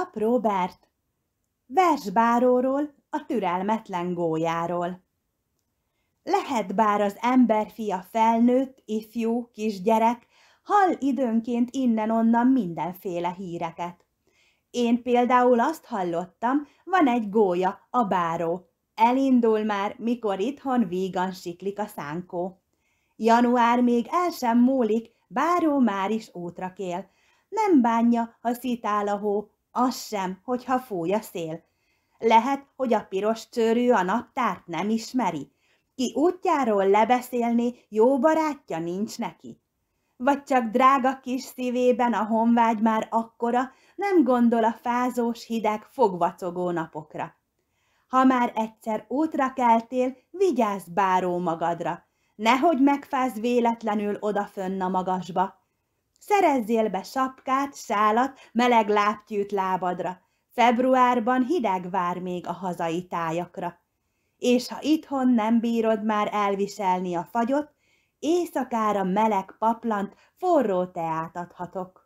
Pap Robert, versbáróról, a türelmetlen gólyáról. Lehet bár az ember fia felnőtt, ifjú, kisgyerek, hall időnként innen-onnan mindenféle híreket. Én például azt hallottam, van egy gólya, a báró. Elindul már, mikor itthon vígan siklik a szánkó. Január még el sem múlik, báró már is útra kél. Nem bánja, ha szitál a hó, az sem, hogyha fúj a szél. Lehet, hogy a piros csőrű a naptárt nem ismeri. Ki útjáról lebeszélni, jó barátja nincs neki. Vagy csak drága kis szívében a honvágy már akkora, nem gondol a fázós hideg fogvacogó napokra. Ha már egyszer útra keltél, vigyázz báró magadra, nehogy megfáz véletlenül odafönn a magasba Szerezzél be sapkát, sálat, meleg lábtyűt lábadra. Februárban hideg vár még a hazai tájakra. És ha itthon nem bírod már elviselni a fagyot, éjszakára meleg paplant, forró teát adhatok.